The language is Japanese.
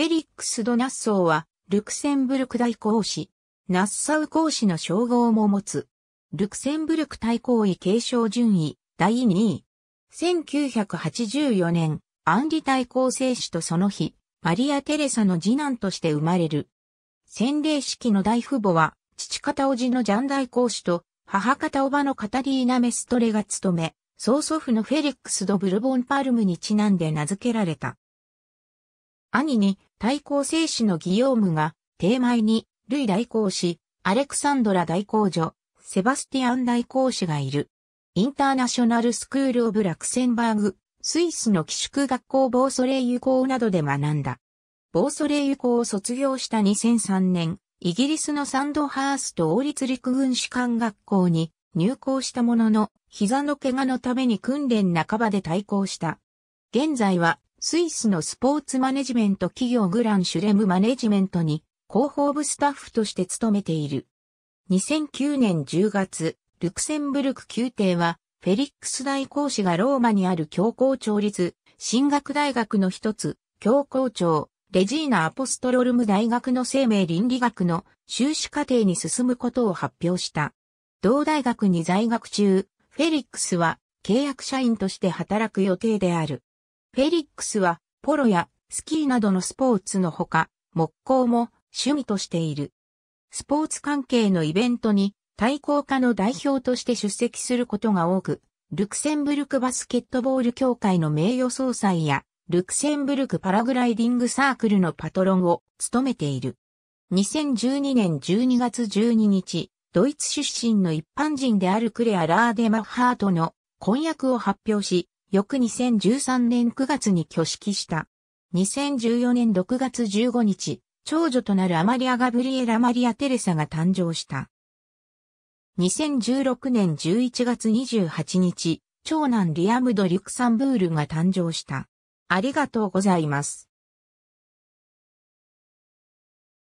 フェリックス・ド・ナッソーは、ルクセンブルク大公使、ナッサウ公使の称号も持つ。ルクセンブルク大公位継承順位、第2位。1984年、アンリ大公聖子とその日、マリア・テレサの次男として生まれる。洗礼式の大父母は、父方おじのジャン大公使と、母方おばのカタリーナ・メストレが務め、曽祖父のフェリックス・ド・ブルボン・パルムにちなんで名付けられた。兄に対抗生死のギ用ームが、帝前に、ルイ代行子、アレクサンドラ代行女、セバスティアン代行士がいる。インターナショナルスクール・オブ・ラクセンバーグ、スイスの寄宿学校ボーソレイユ校などで学んだ。ボーソレイユ校を卒業した2003年、イギリスのサンドハースト王立陸軍士官学校に入校したものの、膝の怪我のために訓練半ばで対抗した。現在はスイスのスポーツマネジメント企業グランシュレムマネジメントに広報部スタッフとして務めている。2009年10月、ルクセンブルク宮廷は、フェリックス大公使がローマにある教皇庁立、進学大学の一つ、教皇庁、レジーナ・アポストロルム大学の生命倫理学の修士課程に進むことを発表した。同大学に在学中、フェリックスは契約社員として働く予定である。フェリックスは、ポロやスキーなどのスポーツのほか、木工も趣味としている。スポーツ関係のイベントに、対抗家の代表として出席することが多く、ルクセンブルクバスケットボール協会の名誉総裁や、ルクセンブルクパラグライディングサークルのパトロンを務めている。2012年12月12日、ドイツ出身の一般人であるクレア・ラーデマッハートの婚約を発表し、翌2013年9月に挙式した。2014年6月15日、長女となるアマリア・ガブリエラ・マリア・テレサが誕生した。2016年11月28日、長男リアム・ド・リュクサンブールが誕生した。ありがとうございます。